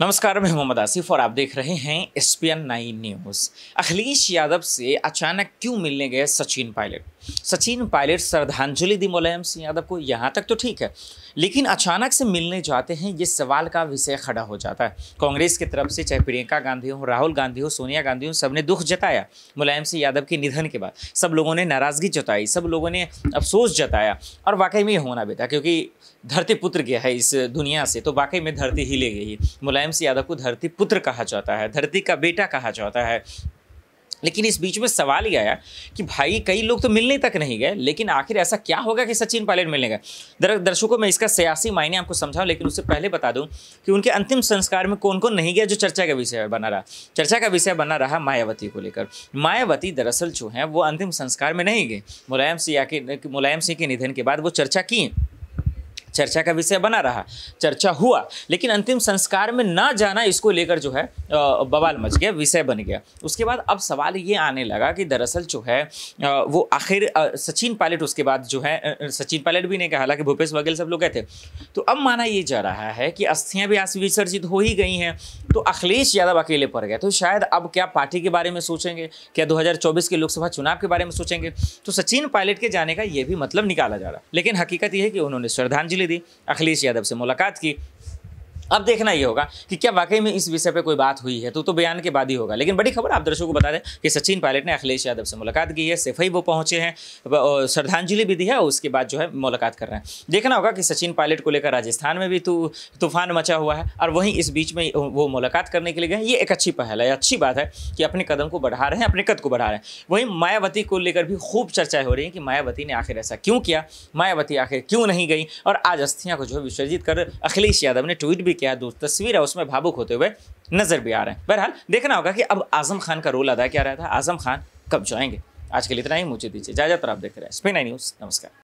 नमस्कार मैं मोहम्मद आसिफ और आप देख रहे हैं S P N nine news Akhilesh Yadav से अचानक क्यों मिलने गए सचिन पायलट सचिन पायलट श्रद्धांजलि दी मुलायम सिंह यादव को यहाँ तक तो ठीक है लेकिन अचानक से मिलने जाते हैं ये सवाल का विषय खड़ा हो जाता है कांग्रेस की तरफ से चाहे प्रियंका गांधी हो राहुल गांधी हो सोनिया गांधी हो सब ने दुख जताया मुलायम सिंह यादव के निधन के बाद सब लोगों ने नाराज़गी जताई सब लोगों ने अफसोस जताया और वाकई में होना बेटा क्योंकि धरती पुत्र गया है इस दुनिया से तो वाकई में धरती ही ले गई मुलायम सिंह यादव को धरती पुत्र कहा जाता है धरती का बेटा कहा जाता है लेकिन इस बीच में सवाल ही आया कि भाई कई लोग तो मिलने तक नहीं गए लेकिन आखिर ऐसा क्या होगा कि सचिन पायलट मिलने गए दर दर्शकों मैं इसका सियासी मायने आपको समझाऊँ लेकिन उससे पहले बता दूँ कि उनके अंतिम संस्कार में कौन कौन नहीं गया जो चर्चा का विषय बना रहा चर्चा का विषय बना रहा मायावती को लेकर मायावती दरअसल जो है वो अंतिम संस्कार में नहीं गए मुलायम सिंह के मुलायम सिंह के निधन के बाद वो चर्चा की चर्चा का विषय बना रहा चर्चा हुआ लेकिन अंतिम संस्कार में ना जाना इसको लेकर जो है बवाल मच गया विषय बन गया उसके बाद अब सवाल ये आने लगा कि दरअसल जो है वो आखिर सचिन पायलट उसके बाद जो है सचिन पायलट भी नहीं कहा हालांकि भूपेश बघेल सब लोग गए थे तो अब माना ये जा रहा है कि अस्थियाँ भी आज विसर्जित हो ही गई हैं तो अखिलेश यादव अकेले पड़ गए तो शायद अब क्या पार्टी के बारे में सोचेंगे क्या 2024 के लोकसभा चुनाव के बारे में सोचेंगे तो सचिन पायलट के जाने का ये भी मतलब निकाला जा रहा लेकिन हकीकत यह है कि उन्होंने श्रद्धांजलि दी अखिलेश यादव से मुलाकात की अब देखना ये होगा कि क्या वाकई में इस विषय पर कोई बात हुई है तो तो बयान के बाद ही होगा लेकिन बड़ी खबर आप दर्शकों को बता दें कि सचिन पायलट ने अखिलेश यादव से मुलाकात की है सेफई वो पहुंचे हैं श्रद्धांजलि भी दी है उसके बाद जो है मुलाकात कर रहे हैं देखना होगा कि सचिन पायलट को लेकर राजस्थान में भी तूफान मचा हुआ है और वहीं इस बीच में वो मुलाकात करने के लिए गए ये एक अच्छी पहल है अच्छी बात है कि अपने कदम को बढ़ा रहे हैं अपने कद को बढ़ा रहे हैं वहीं मायावती को लेकर भी खूब चर्चाएं हो रही हैं कि मायावती ने आखिर ऐसा क्यों किया मायावती आखिर क्यों नहीं गई और आज अस्थियाँ को जो है विसर्जित कर अखिलेश यादव ने ट्वीट भी क्या दोस्त तस्वीर है उसमें भावुक होते हुए नजर भी आ रहे हैं बहरहाल देखना होगा कि अब आजम खान का रोल अदा क्या रहा था आजम खान कब जाएंगे आज के लिए इतना ही मुझे दीजिए ज्यादातर आप देख रहे स्पिन न्यूज़ नमस्कार